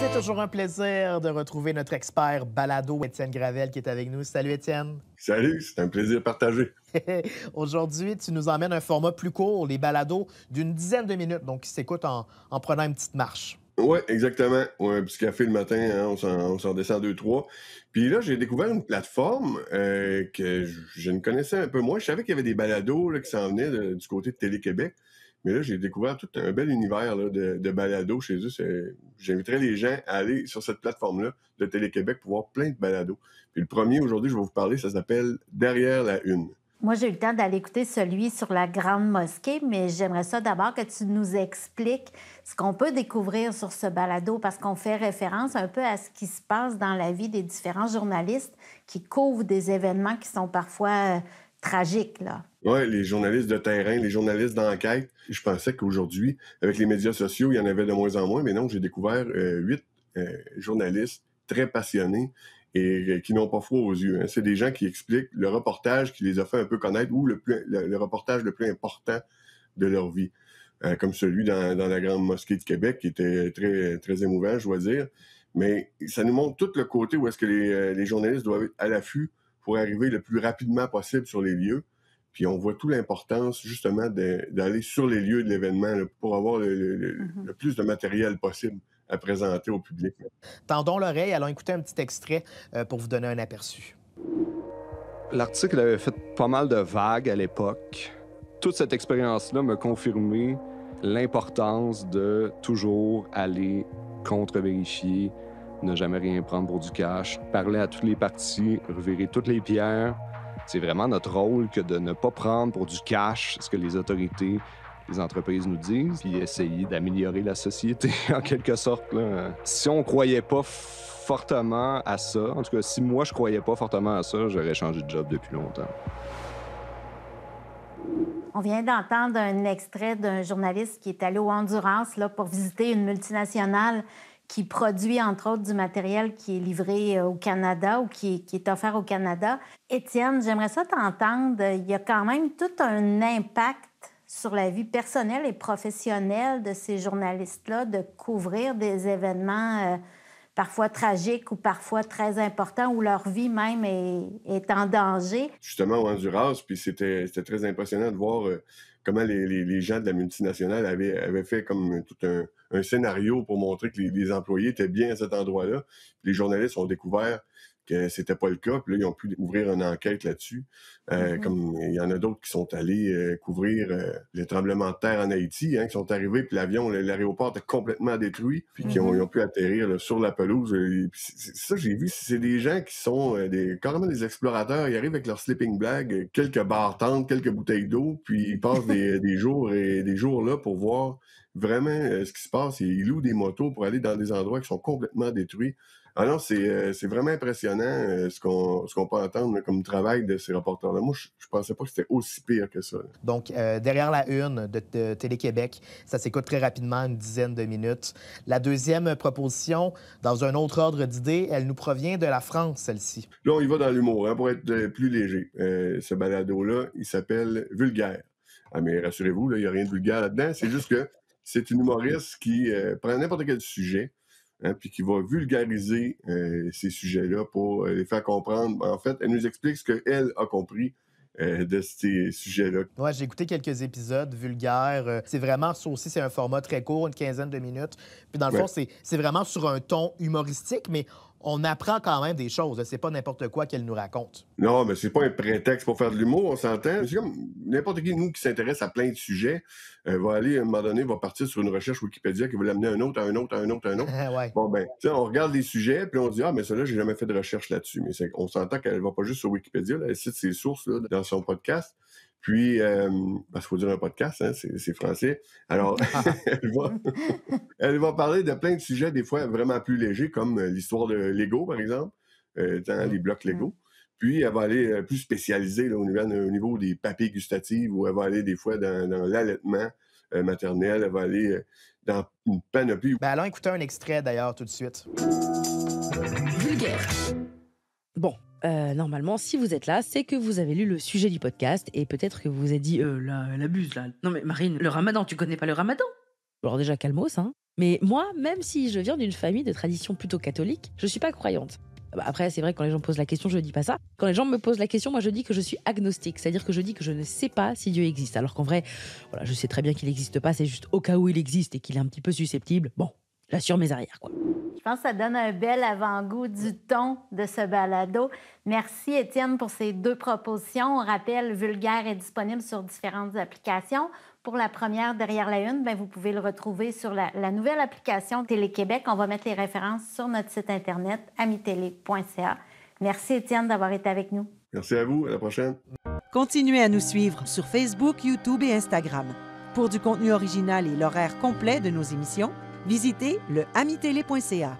C'est toujours un plaisir de retrouver notre expert balado, Étienne Gravel, qui est avec nous. Salut, Étienne. Salut, c'est un plaisir partagé. Aujourd'hui, tu nous emmènes un format plus court, les balados d'une dizaine de minutes, donc qui s'écoutent en prenant une petite marche. Oui, exactement. Ouais, un petit café le matin, hein, on s'en, on s'en descend deux, trois. Puis là, j'ai découvert une plateforme euh, que je, ne connaissais un peu moins. Je savais qu'il y avait des balados là, qui s'en venaient du côté de Télé-Québec. Mais là, j'ai découvert tout un bel univers de, balados chez eux. J'inviterais les gens à aller sur cette plateforme-là de Télé-Québec pour voir plein de balados. Puis le premier aujourd'hui, je vais vous parler, ça s'appelle Derrière la Une. Moi, j'ai eu le temps d'aller écouter celui sur la Grande Mosquée, mais j'aimerais ça d'abord que tu nous expliques ce qu'on peut découvrir sur ce balado, parce qu'on fait référence un peu à ce qui se passe dans la vie des différents journalistes qui couvrent des événements qui sont parfois euh, tragiques. Là. Oui, les journalistes de terrain, les journalistes d'enquête. Je pensais qu'aujourd'hui, avec les médias sociaux, il y en avait de moins en moins, mais non, j'ai découvert euh, huit euh, journalistes très passionnés et euh, qui n'ont pas froid aux yeux. Hein. C'est des gens qui expliquent le reportage qui les a fait un peu connaître ou le, le, reportage le plus important de leur vie, euh, comme celui dans, dans, la Grande Mosquée de Québec qui était très, très émouvant, je dois dire. Mais ça nous montre tout le côté où est-ce que les, euh, les, journalistes doivent être à l'affût pour arriver le plus rapidement possible sur les lieux. Puis on voit toute l'importance justement d'aller sur les lieux de l'événement pour avoir le, mm-hmm. le plus de matériel possible au public. Tendons l'oreille, allons écouter un petit extrait euh, pour vous donner un aperçu. L'article avait fait pas mal de vagues à l'époque. Toute cette expérience-là m'a confirmé l'importance de toujours aller contre-vérifier, ne jamais rien prendre pour du cash, parler à toutes les parties, revirer toutes les pierres, c'est vraiment notre rôle que de ne pas prendre pour du cash ce que les autorités, les entreprises nous disent, puis essayer d'améliorer la société en quelque sorte. Si on croyait pas fortement à ça, en tout cas, si moi je croyais pas fortement à ça, j'aurais changé de job depuis longtemps. On vient d'entendre un extrait d'un journaliste qui est allé au Honduras là, pour visiter une multinationale qui produit entre autres du matériel qui est livré euh, au Canada ou qui est, offert au Canada. Étienne, j'aimerais ça t'entendre. Il y a quand même tout un impact sur la vie personnelle et professionnelle de ces journalistes-là, de couvrir des événements. Euh, parfois tragiques ou parfois très importants, où leur vie même est, en danger. Justement, au Honduras, puis c'était très impressionnant de voir euh, comment les, gens de la multinationale avaient, fait comme tout un, scénario pour montrer que les, les, employés étaient bien à cet endroit-là. Les journalistes ont découvert que c'était pas le cas. Puis là, ils ont pu ouvrir une enquête là-dessus. Euh, mm-hmm. Comme il y en a d'autres qui sont allés euh, couvrir euh, les tremblements de terre en Haïti, hein, qui sont arrivés, puis l'avion, l'aéroport est complètement détruit, puis qui ont, mm-hmm. ils ont pu atterrir sur la pelouse. ça, j'ai vu, c'est des gens qui sont des, carrément des explorateurs. Ils arrivent avec leur sleeping bag, quelques barres quelques bouteilles d'eau, puis ils passent des, des jours et des jours là pour voir vraiment euh, ce qui se passe. Ils louent des motos pour aller dans des endroits qui sont complètement détruits. Alors, ah euh, c'est vraiment impressionnant euh, ce qu'on peut entendre comme travail de ces rapporteurs-là. Moi, je, ne pensais pas que c'était aussi pire que ça. Donc, derrière la une de, Télé-Québec, ça s'écoute très rapidement, une dizaine de minutes. La deuxième proposition, dans un autre ordre d'idées, elle nous provient de la France, celle-ci. Là, on y va dans l'humour, hein, pour être plus léger. ce balado-là, il s'appelle Vulgaire. Ah, mais rassurez-vous, il n'y a rien de vulgaire là-dedans. C'est juste que c'est une humoriste qui euh, prend n'importe quel sujet, hein, puis qui va vulgariser euh, ces sujets-là pour euh, les faire comprendre. En fait, elle nous explique ce qu'elle a compris de ces sujets-là. Moi, j'ai écouté quelques épisodes vulgaires. c'est vraiment, ça aussi, c'est un format très court, une quinzaine de minutes. Puis dans le fond, c'est vraiment sur un ton humoristique, mais on apprend quand même des choses. C'est pas n'importe quoi qu'elle nous raconte. Non, mais c'est pas un prétexte pour faire de l'humour, on s'entend. C'est comme n'importe qui, nous, qui s'intéresse à plein de sujets, euh, va aller, à un moment donné, va partir sur une recherche Wikipédia qui va l'amener à un autre, à un autre, à un autre, à un autre. Bon, ben, on regarde les sujets, puis on dit, ah, mais cela, j'ai jamais fait de recherche là-dessus. Mais on s'entend qu'elle va pas juste sur Wikipédia, elle cite ses sources dans son podcast. Puis, parce euh, qu'il ben, faut dire un podcast, hein, c'est français. Alors, ah. elle, va, parler de plein de sujets, des fois vraiment plus légers, comme euh, l'histoire de Lego, par exemple, euh, hein, les blocs Lego. Mm. Puis, elle va aller plus spécialisée au, niveau, des papilles gustatives, où elle va aller des fois dans, l'allaitement maternel, elle va aller dans une panoplie. Ben, allons écouter un extrait d'ailleurs tout de suite. Vulgaire euh, normalement, si vous êtes là, c'est que vous avez lu le sujet du podcast et peut-être que vous vous êtes dit euh, la, là. Non mais Marine, le ramadan, tu connais pas le ramadan Alors déjà calmos, hein. Mais moi, même si je viens d'une famille de tradition plutôt catholique, je suis pas croyante. Ah bah, après, c'est vrai, quand les gens posent la question, je dis pas ça. Quand les gens me posent la question, moi, je dis que je suis agnostique. C'est-à-dire que je dis que je ne sais pas si Dieu existe. Alors qu'en vrai, voilà, je sais très bien qu'il n'existe pas. C'est juste au cas où il existe et qu'il est un petit peu susceptible. Bon, j'assure mes arrières, quoi. Je pense que ça donne un bel avant-goût du ton de ce balado. Merci, Étienne, pour ces deux propositions. On rappelle, Vulgaire est disponible sur différentes applications. Pour la première, Derrière la Une, ben, vous pouvez le retrouver sur la, la nouvelle application Télé-Québec. On va mettre les références sur notre site Internet, amitélé.ca. Merci, Étienne, d'avoir été avec nous. Merci à vous. À la prochaine. Continuez à nous suivre sur Facebook, YouTube et Instagram. Pour du contenu original et l'horaire complet de nos émissions, visitez le amitélé.ca.